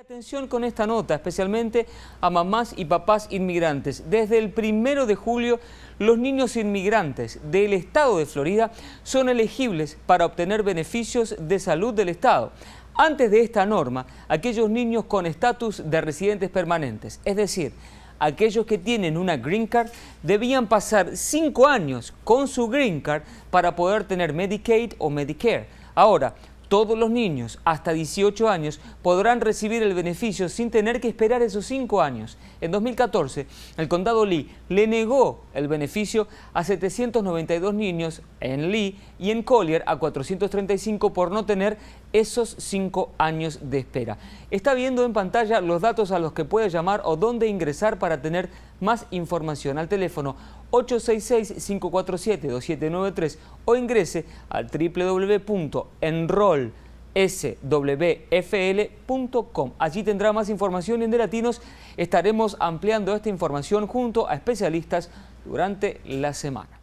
atención con esta nota, especialmente a mamás y papás inmigrantes. Desde el primero de julio, los niños inmigrantes del estado de Florida son elegibles para obtener beneficios de salud del estado. Antes de esta norma, aquellos niños con estatus de residentes permanentes, es decir, aquellos que tienen una green card debían pasar cinco años con su green card para poder tener Medicaid o Medicare. Ahora, todos los niños hasta 18 años podrán recibir el beneficio sin tener que esperar esos 5 años. En 2014, el condado Lee le negó el beneficio a 792 niños en Lee y en Collier a 435 por no tener esos cinco años de espera. Está viendo en pantalla los datos a los que puede llamar o dónde ingresar para tener más información al teléfono 866-547-2793 o ingrese al www.enrollswfl.com. Allí tendrá más información en De Latinos. Estaremos ampliando esta información junto a especialistas durante la semana.